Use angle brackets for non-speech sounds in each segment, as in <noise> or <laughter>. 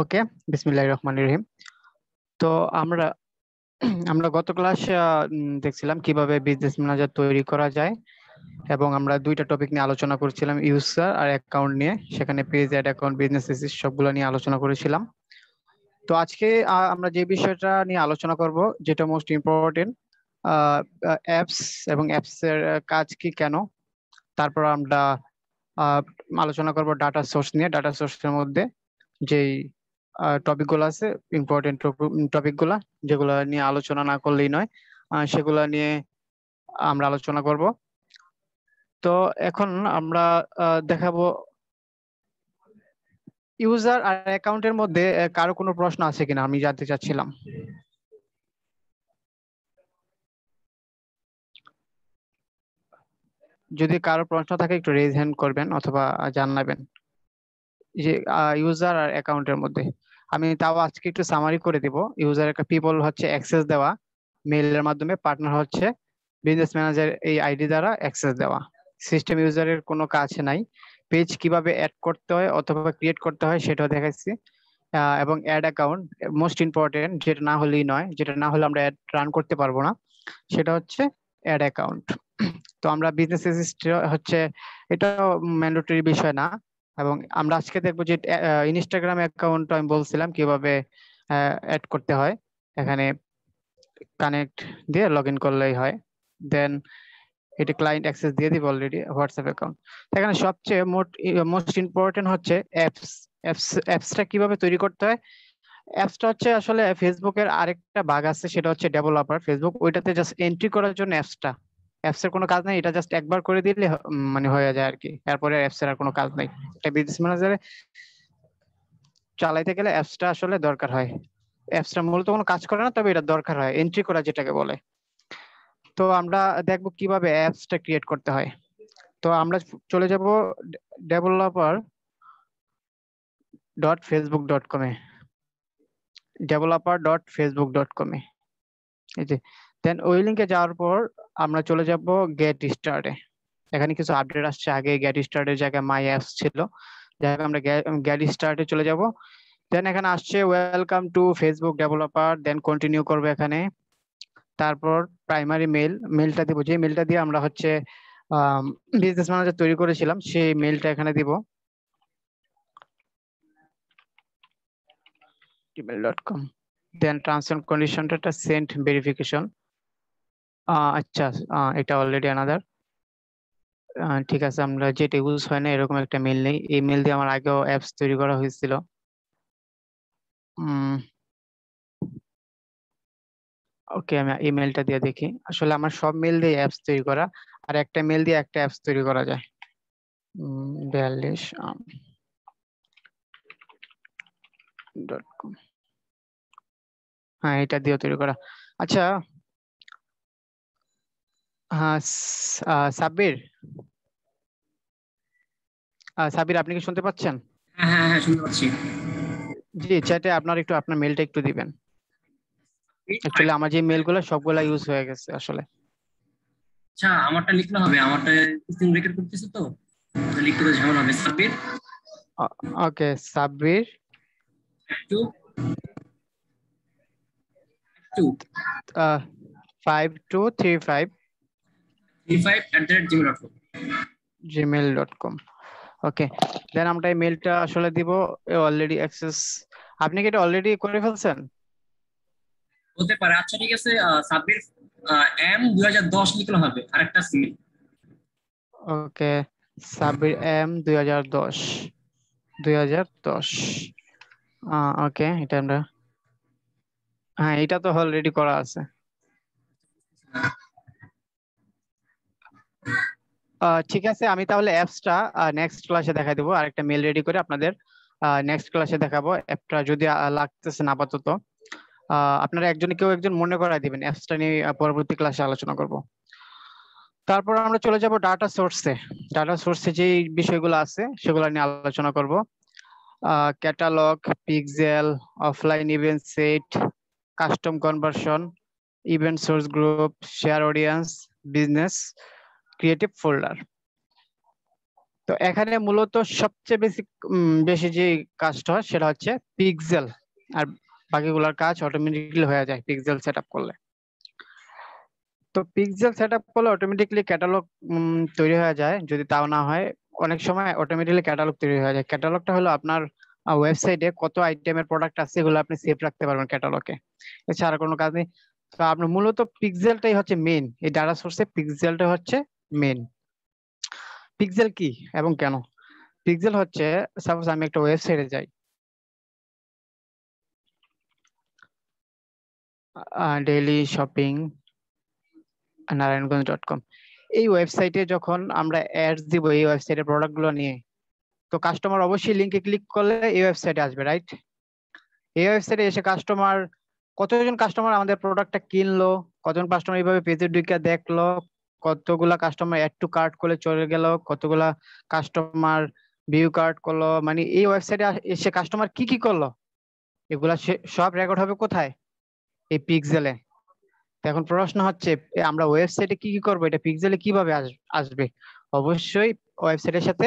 ওকে বিসমিল্লাহির রহমান রহিম তো আমরা আমরা গত ক্লাস দেখছিলাম কিভাবে বিজনেস ম্যানেজার তৈরি করা যায় এবং আমরা দুইটা টপিক নিয়ে আলোচনা করেছিলাম ইউজার আর অ্যাকাউন্ট নিয়ে সেখানে পেজ অ্যাড অ্যাকাউন্ট বিজনেস এসিস সবগুলো নিয়ে আলোচনা করেছিলাম তো আজকে আমরা যে বিষয়টা নিয়ে আলোচনা করব যেটা মোস্ট ইম্পর্টেন্ট অ্যাপস এবং অ্যাপসের কাজ কি কেন তারপর আমরা আলোচনা করব ডাটা সোর্স নিয়ে ডাটা সোর্সের মধ্যে যেই টপিকগুলো আছে ইম্পর্টেন্ট টপিকগুলো যেগুলো নিয়ে আলোচনা না করলেই নয় সেগুলো নিয়ে আমরা আলোচনা করব তো এখন আমরা দেখাবো ইউজার আর অ্যাকাউন্টের মধ্যে কারো কোনো প্রশ্ন আছে কিনা আমি জানতে চাচ্ছিলাম যদি কারো প্রশ্ন থাকে একটু রেজ হ্যান্ড করবেন অথবা জানাবেন যে ইউজার আর অ্যাকাউন্টের মধ্যে আমি তাও আজকে একটু সামারি করে দিব ইউজার একটা পিপল হচ্ছে অ্যাক্সেস দেওয়া মেইলের মাধ্যমে পার্টনার হচ্ছে বিজনেস ম্যানেজার এই আইডি দ্বারা অ্যাক্সেস দেওয়া সিস্টেম ইউজারের কোনো কাজ নাই পেজ কিভাবে অ্যাড করতে হয় অথবা ক্রিয়েট করতে হয় সেটাও দেখাচ্ছি এবং অ্যাড অ্যাকাউন্ট মোস্ট ইম্পর্টেন্ট যেটা না হলেই নয় যেটা না হলে আমরা অ্যাড রান করতে পারবো না সেটা হচ্ছে অ্যাড অ্যাকাউন্ট <clears throat> তো আমরা বিজনেস হচ্ছে এটা ম্যান্ডেটরি বিষয় না এবং আমরা আজকে দেখবো যে ইনস্টাগ্রাম অ্যাকাউন্ট আমি বলছিলাম কিভাবে অ্যাড করতে হয় এখানে কানেক্ট দিয়ে লগ ইন করলেই হয় দেন এটা ক্লায়েন্ট অ্যাক্সেস দিয়ে দিব অলরেডি হোয়াটসঅ্যাপ অ্যাকাউন্ট এখানে সবচেয়ে মোট মোস্ট ইম্পর্টেন্ট হচ্ছে অ্যাপস অ্যাপস অ্যাপসটা কিভাবে তৈরি করতে হয় অ্যাপসটা হচ্ছে আসলে ফেসবুকের আরেকটা ভাগ আছে সেটা হচ্ছে ডেভেলপার ফেসবুক ওইটাতে জাস্ট এন্ট্রি করার জন্য অ্যাপসটা অ্যাপস এর কোনো কাজ নাই এটা জাস্ট একবার করে দিলে মানে হয়ে যায় আর কি তারপরে অ্যাপস এর আর কোনো কাজ নাই এটা বিজনেস ম্যানেজারে চালাইতে গেলে অ্যাপসটা আসলে দরকার হয় অ্যাপসটা মূলত কোনো কাজ করে না তবে এটা দরকার হয় এন্ট্রি করা যেটাকে বলে তো আমরা দেখব কিভাবে অ্যাপসটা ক্রিয়েট করতে হয় তো আমরা চলে যাব ডেভেলপার ডট ফেসবুক ডট কমে ডেভেলপার ডট ফেসবুক ডট কমে এই যে দেন ওই লিঙ্কে যাওয়ার পর আমরা চলে যাব গেট স্টার্টে এখানে কিছু আপডেট আসছে আগে গেট স্টার্টের জায়গায় মাই অ্যাপস ছিল যাই আমরা গেট স্টার্টে চলে যাব দেন এখানে আসছে welcome to Facebook developer then continue করবে এখানে তারপর প্রাইমারি মেল মেলটা দিব যে মেলটা দিয়ে আমরা হচ্ছে বিজনেস ম্যানেজার তৈরি করেছিলাম সেই মেলটা এখানে দিব gmail.com then terms and sent data sent verification আচ্ছা এটা অলরেডি আনাদার ঠিক আছে আমরা যে টেবলস হয় না এরকম একটা মেল নেই এই মেল দিয়ে আমার আগেও অ্যাপস তৈরি করা হয়েছিল ওকে আমি এই মেলটা দিয়ে দেখি আসলে আমার সব মেল দিয়ে অ্যাপস তৈরি করা আর একটা মেল দিয়ে একটা অ্যাপস তৈরি করা যায় বিয়াল্লিশ ডট কম হ্যাঁ এটা দিয়ে তৈরি করা আচ্ছা হ্যাঁ, সাব্বির সাবির আপনি কি শুনতে পাচ্ছেন হ্যাঁ, হ্যাঁ হ্যাঁ শুনতে পাচ্ছি জি চ্যাটে আপনার একটু আপনার মেলটা একটু দিবেন আমার যে মেলগুলো সবগুলা ইউজ হয়ে গেছে আসলে আচ্ছা আমারটা লিখতে হবে আমারটা সিস্টেম তো লিখতে তো ঝামেলা হবে okay Sabbir two two five two three five gmail.com gmail.com okay then আমরা এই মেলটা আসলে দিব অলরেডি অ্যাক্সেস আপনি কি এটা অলরেডি করে ফেলছেন হতে পারে আচ্ছা ঠিক আছে সাব্বির এম 2010 লিখলে হবে আরেকটা সিল ওকে সাব্বির এম 2010 2010 ওকে এটা আমরা হ্যাঁ এটা তো অলরেডি করা আছে হ্যাঁ। ঠিক আছে আমি তাহলে অ্যাপসটা নেক্সট ক্লাসে দেখাই দেবো একটা মেল রেডি করে আপনাদের নেক্সট ক্লাসে দেখাবো অ্যাপটা যদি লাগতেছে না আপাতত আপনারা একজন কেউ একজন মনে করাই দিবেন অ্যাপসটা নিয়ে পরবর্তী ক্লাসে আলোচনা করব তারপর আমরা চলে যাব ডাটা সোর্সে ডাটা সোর্সে যে বিষয়গুলো আছে সেগুলো নিয়ে আলোচনা করব catalogue pixel offline event set custom conversion event source group share audience business creative folder তো এখানে মূলত সবচেয়ে বেশি বেশি যে কাজটা হয় সেটা হচ্ছে পিক্সেল আর বাকিগুলোর কাজ অটোমেটিকলি হয়ে যায় পিক্সেল সেট করলে তো পিক্সেল সেট করলে অটোমেটিকলি ক্যাটালগ তৈরি হয়ে যায় যদি তাও না হয় অনেক সময় অটোমেটিকলি ক্যাটালগ তৈরি হয়ে যায় ক্যাটালগটা হলো আপনার ওয়েবসাইটে কত আইটেমের প্রোডাক্ট আছে এগুলো আপনি সেভ রাখতে পারবেন ক্যাটালগে এছাড়া কোনো কাজ নেই তো আপনার মূলত পিক্সেলটাই হচ্ছে মেইন এই ডাটা সোর্সে পিক্সেলটা হচ্ছে মেন পিক্সেল কি এবং কেন পিক্সেল হচ্ছে সাপোজ আমি একটা ওয়েবসাইটে যাই daily shopping Narayanganj dot com এই ওয়েবসাইটে যখন আমরা অ্যাডস দিব এই ওয়েবসাইটে প্রোডাক্টগুলো নিয়ে তো কাস্টমার অবশ্যই লিঙ্কে ক্লিক করলে এই ওয়েবসাইটে আসবে রাইট এই ওয়েবসাইটে এসে কাস্টমার কতজন কাস্টমার আমাদের প্রোডাক্টটা কিনলো কতজন কাস্টমার এইভাবে পেজে ঢুকে দেখলো কতগুলা কাস্টমার অ্যাড টু কার্ট করে চলে গেল কতগুলা কাস্টমার ভিউ কার্ট করলো মানে এই ওয়েবসাইটে এসে কাস্টমার কি কি করলো এগুলা সব রেকর্ড হবে কোথায় এই পিক্সেলে এখন প্রশ্ন হচ্ছে আমরা ওয়েবসাইটে কি কি করব এটা পিক্সেলে কিভাবে আসবে অবশ্যই ওয়েবসাইটের সাথে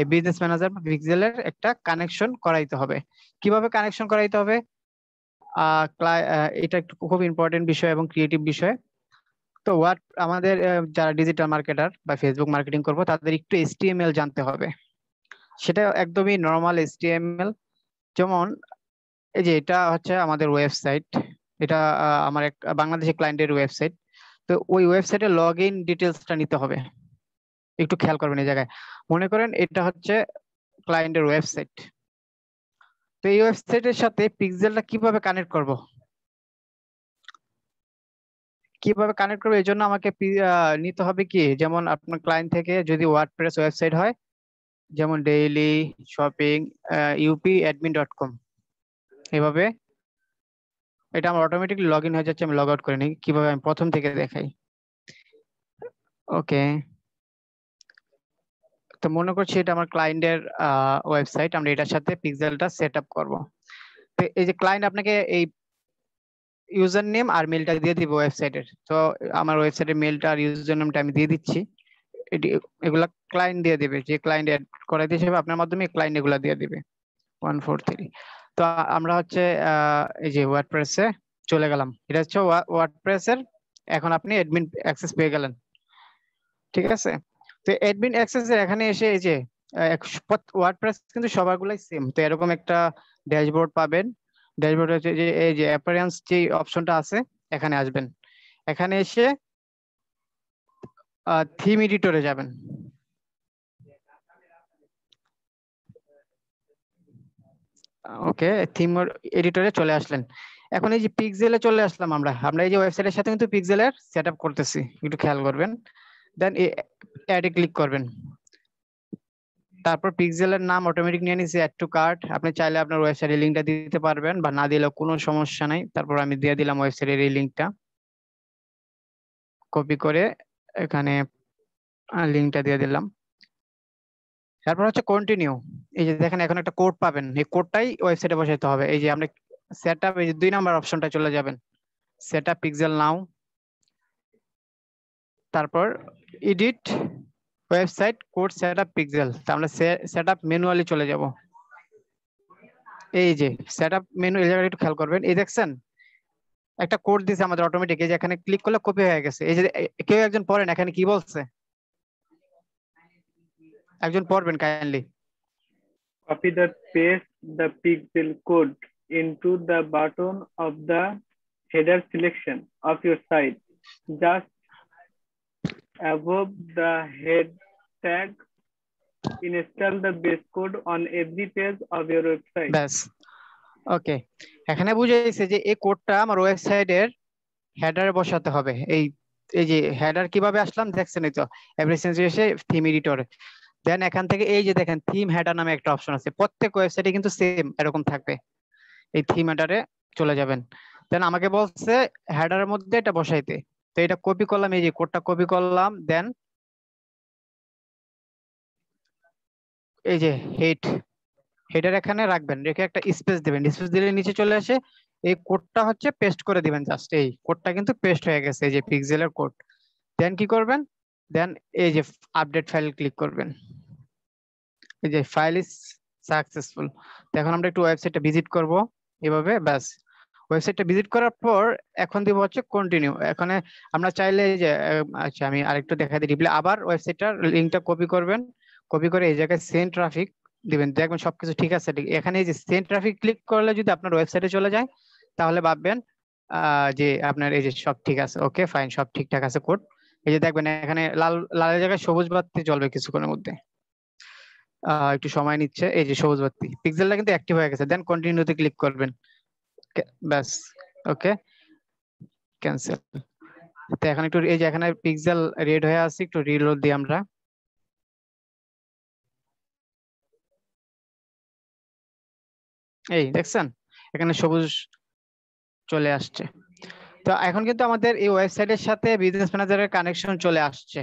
এই বিজনেস ম্যানেজার বা পিক্সেলের একটা কানেকশন করাইতে হবে কিভাবে কানেকশন করাইতে হবে এটা একটু খুব ইম্পর্টেন্ট বিষয় এবং ক্রিয়েটিভ বিষয় তো হোয়াট আমাদের যারা ডিজিটাল মার্কেটার বা ফেসবুক মার্কেটিং করব তাদের একটু এসটিএমএল জানতে হবে সেটা একদমই নর্মাল এসটিএমএল যেমন এই যে এটা হচ্ছে আমাদের ওয়েবসাইট এটা আমার এক বাংলাদেশের ক্লায়েন্টের ওয়েবসাইট তো ওই ওয়েবসাইটে লগ ইন ডিটেলসটা নিতে হবে একটু খেয়াল করবেন এই জায়গায় মনে করেন এটা হচ্ছে ক্লায়েন্টের ওয়েবসাইট তো এই ওয়েবসাইটের সাথে পিক্সেলটা কিভাবে কানেক্ট করব কিভাবে কানেক্ট করবো এই জন্য আমাকে নিতে হবে কি যেমন আপনার ক্লায়েন্ট থেকে যদি ওয়ার্ডপ্রেস ওয়েবসাইট হয় যেমন daily shopping UP admin dot com এভাবে এটা আমার অটোমেটিকলি লগ ইন হয়ে যাচ্ছে আমি লগ আউট করে নিই কিভাবে আমি প্রথম থেকে দেখাই ওকে তো মনে করছি এটা আমার ক্লায়েন্টের ওয়েবসাইট আমরা এটার সাথে পিক্সেলটা সেট আপ করবো এই যে ক্লায়েন্ট আপনাকে এই ইউজার নেম আর মেলটা দিয়ে দিব ওয়েবসাইটের তো আমার ওয়েবসাইটের মেলটা আর ইউজার নেমটা আমি দিয়ে দিচ্ছি এটি এগুলা ক্লায়েন্ট দিয়ে দেবে যে ক্লায়েন্ট অ্যাড দিতে হবে আপনার মাধ্যমে ক্লায়েন্ট এগুলা দিয়ে দেবে ওয়ান ফোর থ্রি তো আমরা হচ্ছে এই যে ওয়ার্ডপ্রেসে চলে গেলাম এটা হচ্ছে ওয়ার্ডপ্রেসের এখন আপনি অ্যাডমিন অ্যাক্সেস পেয়ে গেলেন ঠিক আছে তো অ্যাডমিন অ্যাক্সেসের এখানে এসে এই যে ওয়ার্ডপ্রেস কিন্তু সবারগুলাই সেম তো এরকম একটা ড্যাশবোর্ড পাবেন ড্যাশবোর্ডে যে এই যে অ্যাপারেন্স যে অপশনটা আছে এখানে আসবেন এখানে এসে থিম এডিটরে যাবেন ওকে থিম এডিটরে চলে আসলেন এখন এই যে পিক্সেলে চলে আসলাম আমরা আমরা এই যে ওয়েবসাইটের সাথে কিন্তু পিক্সেলের সেট করতেছি একটু খেয়াল করবেন দেন এ ক্লিক করবেন তারপর পিক্সেলের নাম অটোমেটিক নিয়ে নিছি অ্যাড টু কার্ট আপনি চাইলে আপনার ওয়েবসাইটের লিঙ্কটা দিতে পারবেন বা না দিলেও কোনো সমস্যা নাই তারপর আমি দিয়ে দিলাম ওয়েবসাইটের এই লিঙ্কটা কপি করে এখানে লিঙ্কটা দিয়ে দিলাম তারপর হচ্ছে কন্টিনিউ এই যে দেখেন এখন একটা কোড পাবেন এই কোডটাই ওয়েবসাইটে বসাতে হবে এই যে আপনি সেট আপ এই যে দুই নাম্বার অপশনটা চলে যাবেন সেট আপ পিক্সেল নাও তারপর edit website code set up pixel তাহলে আমরা সেট আপ ম্যানুয়ালি চলে যাব এই যে সেট আপ মেনু এই জায়গাটা একটু খেয়াল করবেন এই দেখছেন একটা কোড দিছে আমাদের অটোমেটিক এই যে এখানে ক্লিক করলে কপি হয়ে গেছে এই যে কেউ একজন পড়েন এখানে কি বলছে একজন পড়বেন kindly copy the paste the pixel code into the button of the header selection of your site just above the head tag, install the base code on every page of your website. ব্যাস ওকে এখানে বুঝাইছে যে এই কোডটা আমার ওয়েবসাইটের হেডারে বসাতে হবে এই এই যে হেডার কিভাবে আসলাম দেখছেন এই তো এভরি এসে থিম এডিটরে দেন এখান থেকে এই যে দেখেন থিম হেডার নামে একটা অপশন আছে প্রত্যেক ওয়েবসাইটে কিন্তু সেম এরকম থাকবে এই থিম হেডারে চলে যাবেন দেন আমাকে বলছে হেডারের মধ্যে এটা বসাইতে তো এটা কপি করলাম এই যে কোডটা কপি করলাম দেন এই যে হেড হেডের এখানে রাখবেন রেখে একটা স্পেস দিবেন স্পেস দিলে নিচে চলে আসে এই কোডটা হচ্ছে পেস্ট করে দিবেন জাস্ট এই কোডটা কিন্তু পেস্ট হয়ে গেছে এই যে পিক্সেলের কোড দেন কি করবেন দেন এই যে আপডেট ফাইল ক্লিক করবেন এই যে ফাইল ইজ সাকসেসফুল এখন আমরা একটু ওয়েবসাইটটা ভিজিট করব এভাবে ব্যাস ওয়েবসাইটটা ভিজিট করার পর এখন দিব হচ্ছে কন্টিনিউ এখানে আমরা চাইলে যে আচ্ছা আমি আরেকটু দেখা দিই রিপ্লাই আবার ওয়েবসাইটটার লিঙ্কটা কপি করবেন কপি করে এই জায়গায় সেন্ট ট্রাফিক দিবেন দেখবেন সবকিছু ঠিক আছে এখানে এই যে সেন্ট ট্রাফিক ক্লিক করলে যদি আপনার ওয়েবসাইটে চলে যায় তাহলে ভাববেন যে আপনার এই যে সব ঠিক আছে ওকে ফাইন সব ঠিকঠাক আছে কোড এই যে দেখবেন এখানে লাল লালের জায়গায় সবুজ বাতি জ্বলবে কিছুক্ষণের মধ্যে একটু সময় নিচ্ছে এই যে সবুজ বাতি পিক্সেলটা কিন্তু অ্যাক্টিভ হয়ে গেছে দেন কন্টিনিউতে ক্লিক করবেন ব্যাস ওকে ক্যান্সেল তো এখন একটু এই যে এখানে পিক্সেল রেড হয়ে আছে একটু রিলোড দিই আমরা এই দেখছেন এখানে সবুজ চলে আসছে তো এখন কিন্তু আমাদের এই ওয়েবসাইটের সাথে বিজনেস ম্যানেজারের কানেকশন চলে আসছে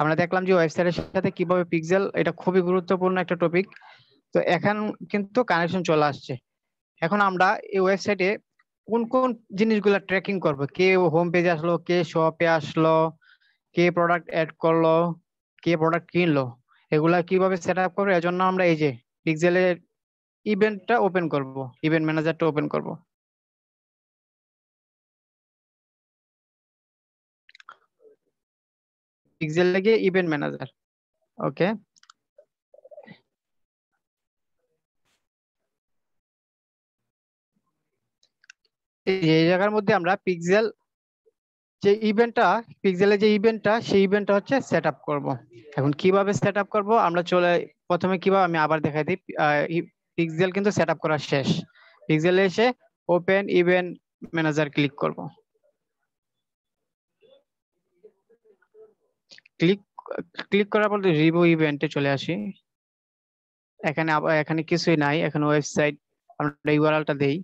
আমরা দেখলাম যে ওয়েবসাইটের সাথে কিভাবে পিক্সেল এটা খুবই গুরুত্বপূর্ণ একটা টপিক তো এখন কিন্তু কানেকশন চলে আসছে এখন আমরা এই ওয়েবসাইটে কোন কোন জিনিসগুলো ট্র্যাকিং করব কে হোম পেজে আসলো কে শপে আসলো কে প্রোডাক্ট অ্যাড করলো কে প্রোডাক্ট কিনলো এগুলা কিভাবে সেট আপ করবো এজন্য আমরা এই যে পিক্সেলের ইভেন্টটা ওপেন করব ইভেন্ট ম্যানেজারটা ওপেন করব পিক্সেল গিয়ে ইভেন্ট ম্যানেজার ওকে এই জায়গার মধ্যে আমরা পিক্সেল যে ইভেন্টটা পিক্সেলের যে ইভেন্টটা সেই ইভেন্টটা হচ্ছে সেট আপ করবো এখন কিভাবে সেট আপ করবো আমরা চলে প্রথমে কিভাবে আমি আবার দেখাই দিই পিক্সেল কিন্তু সেট আপ করা শেষ পিক্সেলে এসে ওপেন ইভেন্ট ম্যানেজার ক্লিক করব ক্লিক ক্লিক করার পর রিভিউ ইভেন্টে চলে আসি এখানে এখানে কিছুই নাই এখন ওয়েবসাইট আমরা ইউআরএলটা দেই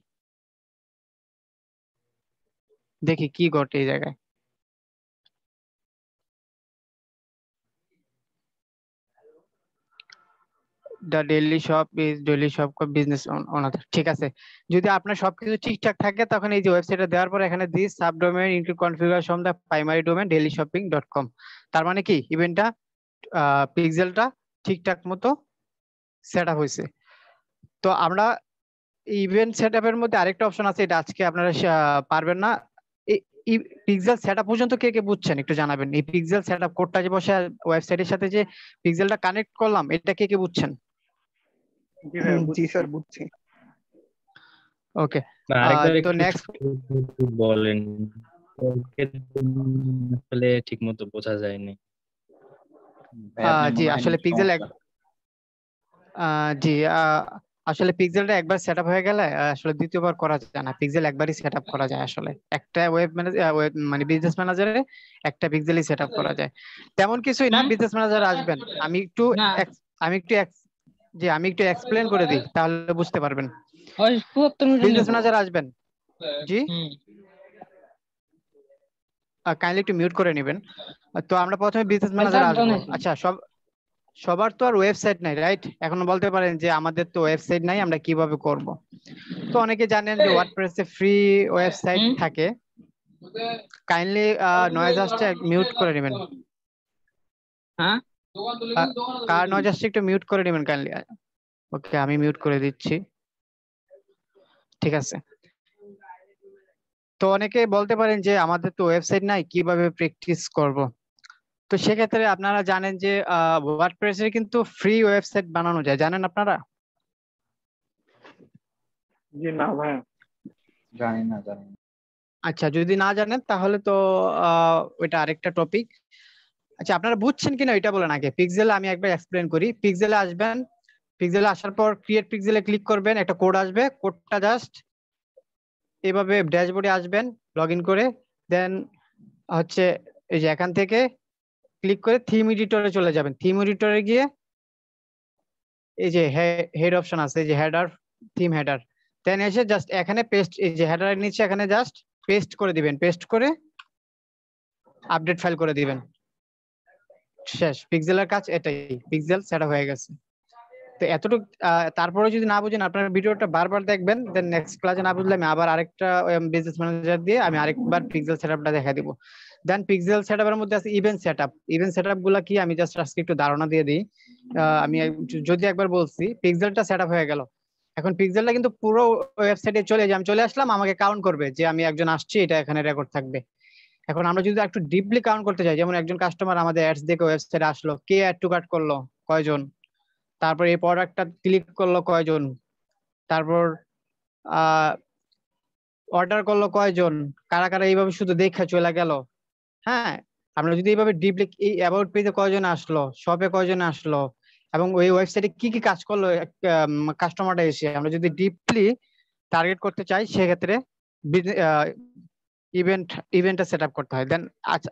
দেখি কি ঘটে এই জায়গায় the daily shop is daily shop business owner ঠিক আছে যদি আপনার সবকিছু ঠিকঠাক থাকে তখন এই যে ওয়েবসাইটে দেওয়ার পর এখানে this sub domain include configuration the primary domain daily shopping dot com তার মানে কি ইভেন্টটা পিক্সেলটা ঠিকঠাক মতো সেট আপ হয়েছে তো আমরা ইভেন্ট সেট আপের মধ্যে আরেকটা অপশন আছে এটা আজকে আপনারা পারবেন না এই পিক্সেল সেটআপ পর্যন্ত কে কে বুঝছেন একটু জানাবেন এই পিক্সেল সেটআপ কোডটা যে বসে ওয়েবসাইটের সাথে যে পিক্সেলটা কানেক্ট করলাম এটা কে কে বুঝছেন জি স্যার বুঝছি ওকে তো নেক্সট বলেন আসলে ঠিকমতো বোঝা যায়নি জি আসলে পিক্সেল জি আসলে পিক্সেলটা একবার সেট আপ হয়ে গেলে আসলে দ্বিতীয়বার করা যায় না পিক্সেল একবারই সেট আপ করা যায় আসলে একটা ওয়েব ম্যানেজার মানে বিজনেস ম্যানেজারে একটা পিক্সেলই সেট আপ করা যায় তেমন কিছুই না বিজনেস ম্যানেজার আসবেন আমি একটু আমি একটু যে আমি একটু এক্সপ্লেন করে দিই তাহলে বুঝতে পারবেন বিজনেস ম্যানেজার আসবেন জি কাইন্ডলি একটু মিউট করে নেবেন তো আমরা প্রথমে বিজনেস ম্যানেজার আচ্ছা, আসবো আচ্ছা সব সবার তো আর ওয়েবসাইট নাই রাইট এখনো বলতে পারেন যে আমাদের তো ওয়েবসাইট নাই আমরা কিভাবে করব তো অনেকে জানেন যে ওয়ার্ডপ্রেসে ফ্রি ওয়েবসাইট থাকে কাইন্ডলি নয়েজ আসছে মিউট করে নেবেন হ্যাঁ কার নয়েজ আসছে একটু মিউট করে নেবেন কাইন্ডলি ওকে আমি মিউট করে দিচ্ছি ঠিক আছে তো অনেকে বলতে পারেন যে আমাদের তো ওয়েবসাইট নাই কিভাবে প্র্যাকটিস করব তো সেক্ষেত্রে আপনারা জানেন যে ওয়ার্ডপ্রেসে কিন্তু ফ্রি ওয়েবসাইট বানানো যায় জানেন আপনারা জি না ভাই জানি না জানি আচ্ছা যদি না জানেন তাহলে তো ওইটা আরেকটা টপিক আচ্ছা আপনারা বুঝছেন কিনা ওইটা বলেন আগে পিক্সেলে আমি একবার এক্সপ্লেন করি পিক্সেলে আসবেন পিক্সেলে আসার পর ক্রিয়েট পিক্সেলে ক্লিক করবেন একটা কোড আসবে কোডটা জাস্ট এভাবে ড্যাশবোর্ডে আসবেন লগ করে দেন হচ্ছে এই যে এখান থেকে ক্লিক করে থিম এডিটরে চলে যাবেন থিম এডিটরে গিয়ে এই যে হেড অপশন আছে এই যে হেডার থিম হেডার দেন এসে জাস্ট এখানে পেস্ট এই যে হেডারের নিচে এখানে জাস্ট পেস্ট করে দিবেন পেস্ট করে আপডেট ফাইল করে দিবেন শেষ পিক্সেলের কাজ এটাই পিক্সেল সেটা হয়ে গেছে তো এতটুকু তারপরে যদি না বুঝেন আপনার ভিডিওটা বারবার দেখবেন দেন নেক্সট ক্লাসে না বুঝলে আমি আবার আরেকটা বিজনেস ম্যানেজার দিয়ে আমি আরেকবার পিক্সেল সেটআপটা দেখা দিব দেন পিক্সেল সেটআপের মধ্যে আছে ইভেন্ট সেটআপ ইভেন্ট সেটআপ গুলো কি আমি জাস্ট আজকে একটু ধারণা দিয়ে দিই আমি যদি একবার বলছি পিক্সেলটা সেট আপ হয়ে গেল এখন পিক্সেলটা কিন্তু পুরো ওয়েবসাইটে চলে যায় আমি চলে আসলাম আমাকে কাউন্ট করবে যে আমি একজন আসছি এটা এখানে রেকর্ড থাকবে এখন আমরা যদি একটু ডিপলি কাউন্ট করতে চাই যেমন একজন কাস্টমার আমাদের অ্যাডস দেখে ওয়েবসাইটে আসলো কে অ্যাড টু কাট করলো কয়জন তারপর এই প্রোডাক্টটা ক্লিক করলো কয়জন তারপর অর্ডার করলো কয়জন কারা কারা এইভাবে শুধু দেখা চলে গেল হ্যাঁ আমরা যদি এইভাবে ডিপলি এই অ্যাবাউট পেজে কয়জন আসলো শপে কয়জন আসলো এবং ওই ওয়েবসাইটে কি কি কাজ করলো কাস্টমারটা এসে আমরা যদি ডিপলি টার্গেট করতে চাই সেক্ষেত্রে ইভেন্ট ইভেন্টটা সেট আপ করতে হয় দেন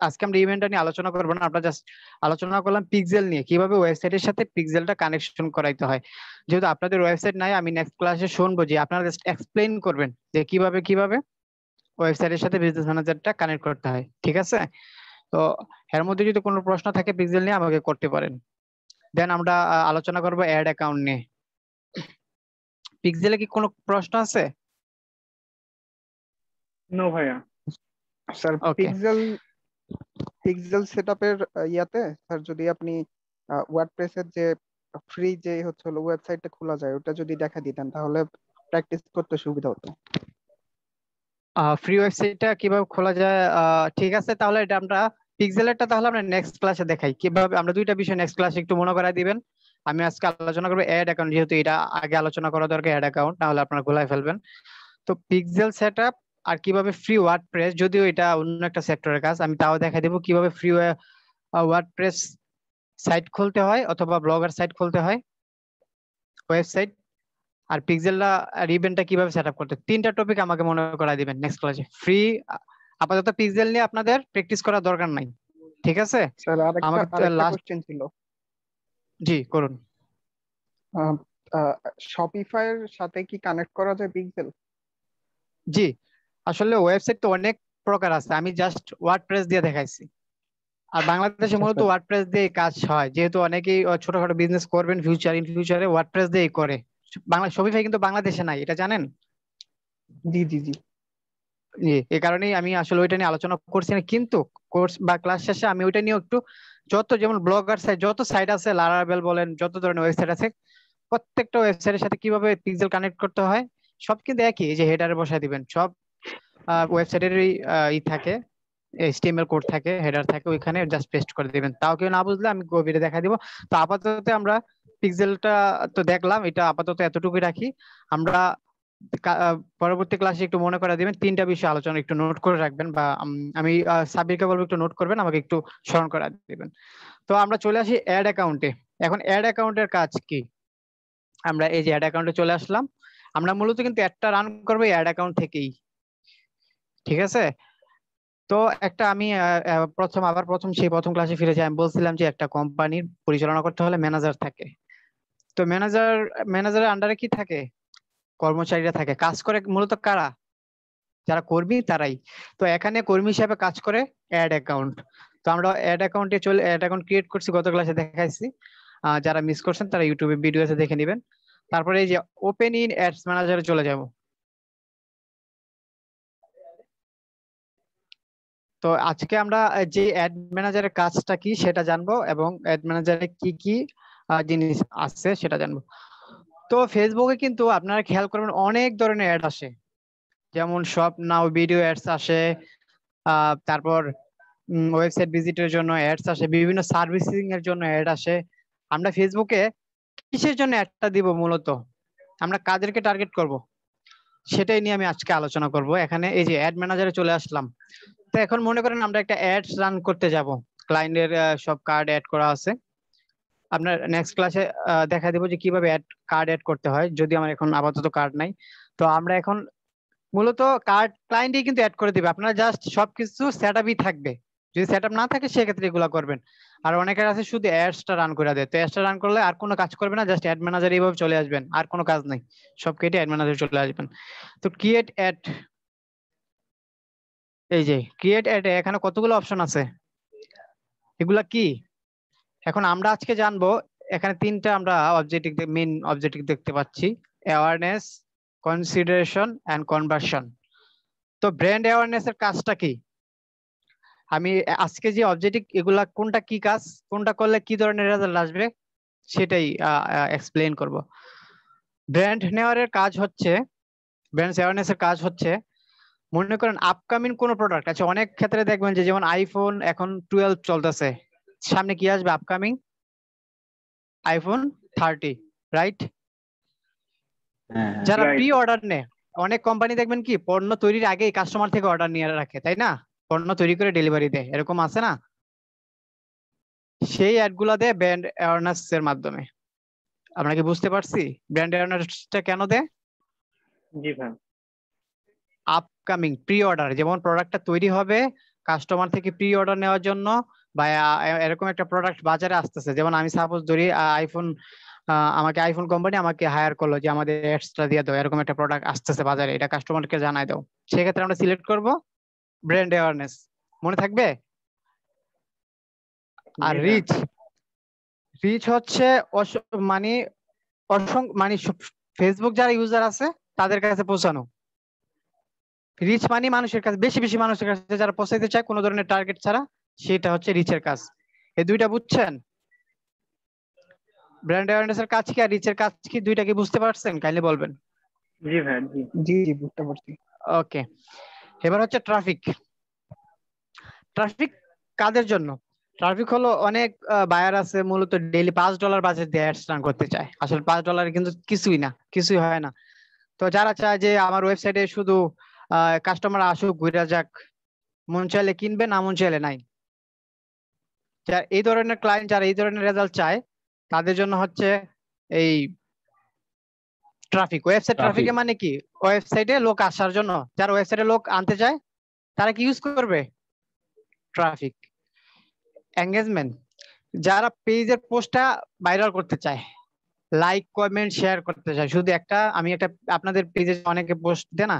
আজকে আমরা ইভেন্টটা নিয়ে আলোচনা করবো না আমরা জাস্ট আলোচনা করলাম পিক্সেল নিয়ে কিভাবে ওয়েবসাইটের সাথে পিক্সেলটা কানেকশন করাইতে হয় যেহেতু আপনাদের ওয়েবসাইট নাই আমি নেক্সট ক্লাসে শুনবো যে আপনারা জাস্ট এক্সপ্লেন করবেন যে কিভাবে কিভাবে ওয়েবসাইটের সাথে বিজনেস ম্যানেজারটা কানেক্ট করতে হয় ঠিক আছে তো এর মধ্যে যদি কোনো প্রশ্ন থাকে পিক্সেল নিয়ে আমাকে করতে পারেন দেন আমরা আলোচনা করব অ্যাড অ্যাকাউন্ট নিয়ে পিক্সেলে কি কোনো প্রশ্ন আছে নো ভাইয়া স্যার পিক্সেল পিক্সেল সেটআপের ইয়াতে স্যার যদি আপনি ওয়ার্ডপ্রেসের যে ফ্রি যে হচ্ছে ওয়েবসাইটটা খোলা যায় ওটা যদি দেখা দিতেন তাহলে প্র্যাকটিস করতে সুবিধা হতো ফ্রি ওয়েবসাইটটা কিভাবে খোলা যায় ঠিক আছে তাহলে এটা আমরা পিক্সেলেরটা তাহলে আমরা নেক্সট ক্লাসে দেখাই কিভাবে আমরা দুইটা বিষয় নেক্সট ক্লাসে একটু মনে করাই দিবেন আমি আজকে আলোচনা করবো অ্যাড অ্যাকাউন্ট যেহেতু এটা আগে আলোচনা করা দরকার অ্যাড অ্যাকাউন্ট তাহলে আপনারা গোলায় ফেলবেন তো পিক্সেল সেট আর কিভাবে ফ্রি ওয়ার্ড প্রেস যদিও এটা অন্য একটা সেক্টরের কাজ আমি তাও দেখাই দেবো কিভাবে ফ্রি ওয়ার্ড প্রেস সাইট খুলতে হয় অথবা ব্লগার সাইট খুলতে হয় ওয়েবসাইট আর পিক্সেলটা রিবেনটা কিভাবে সেট আপ করতে তিনটা টপিক আমাকে মনে করাই দিবেন নেক্সট ক্লাসে ফ্রি আপাতত পিক্সেল নিয়ে আপনাদের প্র্যাকটিস করার দরকার নাই ঠিক আছে আমার লাস্ট কোশ্চেন ছিল জি করুন শপিফাই এর সাথে কি কানেক্ট করা যায় পিক্সেল জি আসলে ওয়েবসাইট তো অনেক প্রকার আছে আমি জাস্ট ওয়ার্ডপ্রেস দিয়ে দেখাইছি আর বাংলাদেশে মূলত ওয়ার্ডপ্রেস আচ্ছা। দিয়ে কাজ হয় যেহেতু অনেকেই ছোটখাটো বিজনেস করবেন ফিউচার ইন ফিউচারে ওয়ার্ডপ্রেস দিয়েই করে বাংলা শফিফাই কিন্তু বাংলাদেশে নাই এটা জানেন জি জি জি জি এ কারণেই আমি আসলে ওইটা নিয়ে আলোচনা করছি না কিন্তু কোর্স বা ক্লাস শেষে আমি ওইটা নিয়ে একটু যত যেমন ব্লগার সাইট যত সাইট আছে লারাবেল বলেন যত ধরনের ওয়েবসাইট আছে প্রত্যেকটা ওয়েবসাইটের সাথে কিভাবে পিক্সেল কানেক্ট করতে হয় সব কিন্তু একই যে হেডারে বসায় দিবেন সব ওয়েবসাইটেরই ই থাকে এইচটিএমএল কোড থাকে হেডার থাকে ওইখানে জাস্ট পেস্ট করে দিবেন তাও কেউ না বুঝলে আমি গভীরে দেখা দিব তো আপাতত আমরা পিক্সেলটা তো দেখলাম এটা আপাতত এতটুকুই রাখি আমরা পরবর্তী ক্লাসে একটু মনে করা দিবেন তিনটা বিষয় আলোচনা একটু নোট করে রাখবেন বা আমি সাবিরকে বলবো একটু নোট করবেন আমাকে একটু স্মরণ করা দিবেন তো আমরা চলে আসি অ্যাড অ্যাকাউন্টে এখন অ্যাড অ্যাকাউন্টের কাজ কি আমরা এই যে অ্যাড অ্যাকাউন্টে চলে আসলাম আমরা মূলত কিন্তু একটা রান করবো অ্যাড অ্যাকাউন্ট থেকেই ঠিক আছে তো একটা আমি প্রথম আবার প্রথম সেই প্রথম ক্লাসে ফিরে যাই আমি বলছিলাম যে একটা কোম্পানির পরিচালনা করতে হলে ম্যানেজার থাকে তো ম্যানেজার ম্যানেজারের আন্ডারে কি থাকে কর্মচারীরা থাকে কাজ করে মূলত কারা যারা কর্মী তারাই তো এখানে কর্মী হিসাবে কাজ করে অ্যাড অ্যাকাউন্ট তো আমরা অ্যাড অ্যাকাউন্টে চলে অ্যাড অ্যাকাউন্ট ক্রিয়েট করছি গত ক্লাসে দেখাইছি যারা মিস করছেন তারা ইউটিউবে ভিডিও আছে দেখে নেবেন তারপরে এই যে ওপেন ইন অ্যাডস ম্যানেজারে চলে যাব তো আজকে আমরা যে অ্যাড ম্যানেজারের কাজটা কি সেটা জানবো এবং অ্যাড ম্যানেজারে কি কি জিনিস আছে সেটা জানবো তো ফেসবুকে কিন্তু আপনারা খেয়াল করবেন অনেক ধরনের অ্যাড আসে যেমন সব নাও ভিডিও অ্যাডস আসে তারপর ওয়েবসাইট ভিজিটের জন্য অ্যাডস আসে বিভিন্ন সার্ভিসিং এর জন্য অ্যাড আসে আমরা ফেসবুকে কিসের জন্য অ্যাডটা দিব মূলত আমরা কাদেরকে টার্গেট করব সেটাই নিয়ে আমি আজকে আলোচনা করব এখানে এই যে অ্যাড ম্যানেজারে চলে আসলাম তো এখন মনে করেন আমরা একটা অ্যাডস রান করতে যাব ক্লায়েন্টের সব কার্ড অ্যাড করা আছে আপনার নেক্সট ক্লাসে দেখা দেবো যে কিভাবে অ্যাড কার্ড অ্যাড করতে হয় যদি আমার এখন আপাতত কার্ড নাই তো আমরা এখন মূলত কার্ড ক্লায়েন্টই কিন্তু অ্যাড করে দিবে আপনারা জাস্ট সবকিছু সেটআপই থাকবে যদি সেটআপ না থাকে সেক্ষেত্রে এগুলো করবেন আর অনেকের আছে শুধু অ্যাডসটা রান করে দেয় তো অ্যাডসটা রান করলে আর কোনো কাজ করবে না জাস্ট অ্যাড ম্যানেজার এইভাবে চলে আসবেন আর কোনো কাজ নেই সব কেটে অ্যাড ম্যানেজার চলে আসবেন তো ক্রিয়েট অ্যাড এই যে ক্রিয়েট অ্যাড এখানে কতগুলো অপশন আছে এগুলা কি এখন আমরা আজকে জানবো এখানে তিনটা আমরা অবজেক্টিভ মেন অবজেক্টিভ দেখতে পাচ্ছি অ্যাওয়ারনেস কনসিডারেশন অ্যান্ড কনভার্সন তো ব্র্যান্ড অ্যাওয়ারনেসের কাজটা কি আমি আজকে যে অবজেক্টিভ এগুলা কোনটা কি কাজ কোনটা করলে কি ধরনের রেজাল্ট আসবে সেটাই এক্সপ্লেন করব ব্র্যান্ড নেওয়ারের কাজ হচ্ছে ব্র্যান্ড অ্যাওয়ারনেসের কাজ হচ্ছে মনে করেন আপকামিং কোনো প্রোডাক্ট আছে আচ্ছা অনেক ক্ষেত্রে দেখবেন যে যেমন আইফোন এখন টুয়েলভ চলতেছে সামনে কি আসবে আপকামিং আইফোন থার্টি রাইট যারা প্রি অর্ডার নেয় অনেক কোম্পানি দেখবেন কি পণ্য তৈরির আগে কাস্টমার থেকে অর্ডার নিয়ে রাখে তাই না পণ্য তৈরি করে ডেলিভারি দেয় এরকম আছে না সেই গুলা দেয় ব্র্যান্ড অ্যাওয়ারনেস এর মাধ্যমে আমরা কি বুঝতে পারছি ব্র্যান্ড অ্যাওয়ারনেসটা কেন দেয় জি ভাই আপকামিং প্রি অর্ডার যেমন প্রোডাক্টটা তৈরি হবে কাস্টমার থেকে প্রি অর্ডার নেওয়ার জন্য বা এরকম একটা প্রোডাক্ট বাজারে আসতেছে যেমন আমি সাপোজ ধরি আইফোন আমাকে আইফোন কোম্পানি আমাকে হায়ার করলো যে আমাদের এক্সট্রা দিয়ে দাও এরকম একটা প্রোডাক্ট আসতেছে বাজারে এটা কাস্টমারকে জানাই দাও সেক্ষেত্রে আমরা সিলেক্ট করব ব্র্যান্ড অ্যাওয়ারনেস মনে থাকবে আর রিচ রিচ হচ্ছে মানে অসংখ্য মানে ফেসবুক যারা ইউজার আছে তাদের কাছে পৌঁছানো রিচ মানে মানুষের কাছে বেশি বেশি মানুষের কাছে যারা পৌঁছাইতে চায় কোনো ধরনের টার্গেট ছাড়া সেটা হচ্ছে রিচের কাজ এই দুইটা বুঝছেন ব্র্যান্ড অ্যাওয়ারনেস এর কাজ কি আর রিচের কাজ কি দুইটা কি বুঝতে পারছেন কাইলে বলবেন জি ভাই জি জি বুঝতে পারছি ওকে এবার হচ্ছে ট্রাফিক ট্রাফিক কাদের জন্য ট্রাফিক হলো অনেক বায়ার আছে মূলত ডেইলি পাঁচ ডলার বাজেট দিয়ে অ্যাডস রান করতে চায় আসলে পাঁচ ডলার কিন্তু কিছুই না কিছুই হয় না তো যারা চায় যে আমার ওয়েবসাইটে শুধু কাস্টমার আসুক ঘুরে যাক মন চাইলে কিনবে না মন চাইলে নাই যারা এই ধরনের ক্লায়েন্ট যারা এই ধরনের রেজাল্ট চায় তাদের জন্য হচ্ছে এই ট্রাফিক ওয়েবসাইট ট্রাফিক মানে কি ওয়েবসাইটে লোক আসার জন্য যারা ওয়েবসাইটে লোক আনতে চায় তারা কি ইউজ করবে ট্রাফিক এঙ্গেজমেন্ট যারা পেজের পোস্টটা ভাইরাল করতে চায় লাইক কমেন্ট শেয়ার করতে চায় শুধু একটা আমি একটা আপনাদের পেজে অনেকে পোস্ট দেয় না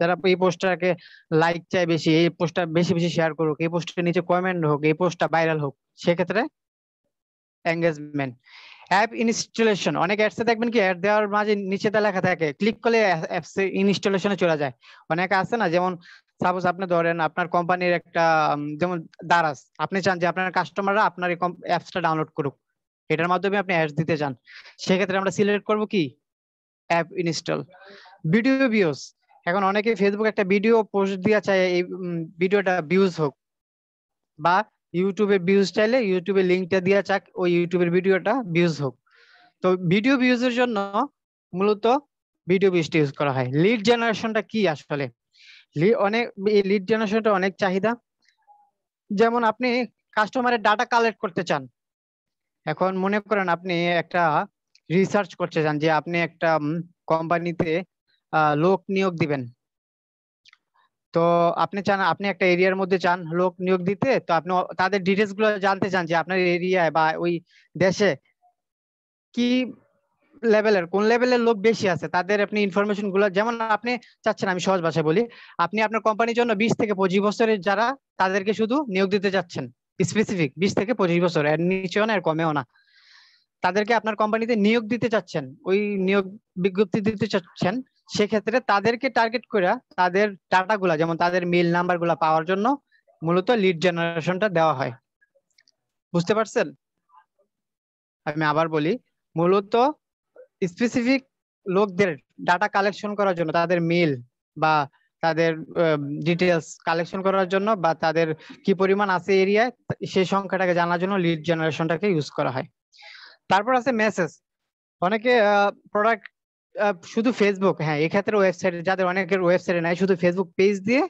যারা এই পোস্টটাকে লাইক চায় বেশি এই পোস্টটা বেশি বেশি শেয়ার করুক এই পোস্টের নিচে কমেন্ট হোক এই পোস্টটা ভাইরাল হোক সেক্ষেত্রে এঙ্গেজমেন্ট অ্যাপ ইনস্টলেশন অনেক অ্যাডসে দেখবেন কি অ্যাড দেওয়ার মাঝে নিচেতে লেখা থাকে ক্লিক করলে অ্যাপস ইনস্টলেশনে চলে যায় অনেক আছে না যেমন সাপোজ আপনি ধরেন আপনার কোম্পানির একটা যেমন দারাজ আপনি চান যে আপনার কাস্টমাররা আপনার এই অ্যাপসটা ডাউনলোড করুক এটার মাধ্যমে আপনি অ্যাডস দিতে চান সেক্ষেত্রে আমরা সিলেক্ট করব কি অ্যাপ ইনস্টল ভিডিও ভিউজ এখন অনেকে ফেসবুক একটা ভিডিও পোস্ট দিয়া চায় এই ভিডিওটা ভিউজ হোক বা ইউটিউবের ভিউজ চাইলে ইউটিউবে লিঙ্কটা দিয়ে চাক ওই ইউটিউবের ভিডিওটা ভিউজ হোক তো ভিডিও ভিউজের জন্য মূলত ভিডিও ভিউজটা ইউজ করা হয় লিড জেনারেশনটা কি আসলে অনেক এই লিড জেনারেশনটা অনেক চাহিদা যেমন আপনি কাস্টমারের ডাটা কালেক্ট করতে চান এখন মনে করেন আপনি একটা রিসার্চ করতে চান যে আপনি একটা কোম্পানিতে লোক নিয়োগ দিবেন তো আপনি চান আপনি একটা এরিয়ার মধ্যে চান লোক নিয়োগ দিতে তো আপনি তাদের ডিটেলস গুলো জানতে চান যে আপনার এরিয়ায় বা ওই দেশে কি লেভেলের কোন লেভেলের লোক বেশি আছে তাদের আপনি ইনফরমেশন গুলো যেমন আপনি চাচ্ছেন আমি সহজ ভাষায় বলি আপনি আপনার কোম্পানির জন্য বিশ থেকে পঁচিশ বছরের যারা তাদেরকে শুধু নিয়োগ দিতে যাচ্ছেন স্পেসিফিক বিশ থেকে পঁচিশ বছর এর নিচেও না এর কমেও না তাদেরকে আপনার কোম্পানিতে নিয়োগ দিতে চাচ্ছেন ওই নিয়োগ বিজ্ঞপ্তি দিতে চাচ্ছেন সেক্ষেত্রে তাদেরকে টার্গেট করে তাদের ডাটাগুলা যেমন তাদের মিল গুলা পাওয়ার জন্য মূলত লিড জেনারেশনটা দেওয়া হয় বুঝতে পারছেন আমি আবার বলি মূলত স্পেসিফিক লোকদের ডাটা কালেকশন করার জন্য তাদের মিল বা তাদের ডিটেলস কালেকশন করার জন্য বা তাদের কি পরিমাণ আছে এরিয়ায় সেই সংখ্যাটাকে জানার জন্য লিড জেনারেশনটাকে ইউজ করা হয় তারপর আছে মেসেজ অনেকে প্রোডাক্ট শুধু ফেসবুক হ্যাঁ এক্ষেত্রে ওয়েবসাইট যাদের অনেকের ওয়েবসাইটে নাই শুধু ফেসবুক পেজ দিয়ে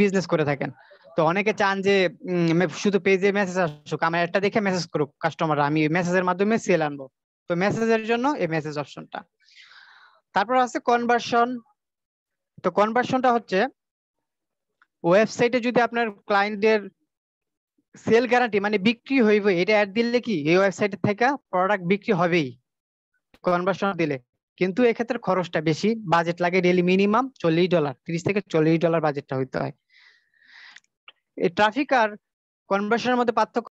বিজনেস করে থাকেন তো অনেকে চান যে শুধু পেজে মেসেজ আসুক আমার একটা দেখে মেসেজ করুক কাস্টমার আমি মেসেজের মাধ্যমে সেল আনবো তো মেসেজের জন্য এই মেসেজ অপশনটা তারপর আছে কনভার্সন তো কনভার্সনটা হচ্ছে ওয়েবসাইটে যদি আপনার ক্লায়েন্টদের সেল গ্যারান্টি মানে বিক্রি হইবে এটা অ্যাড দিলে কি এই ওয়েবসাইট থেকে প্রোডাক্ট বিক্রি হবেই কনভার্সন দিলে কিন্তু এক্ষেত্রে খরচটা বেশি বাজেট লাগে ডেলি মিনিমাম চল্লিশ ডলার তিরিশ থেকে চল্লিশ ডলার বাজেটটা হইতে হয় এই ট্রাফিক আর কনভার্সনের মধ্যে পার্থক্য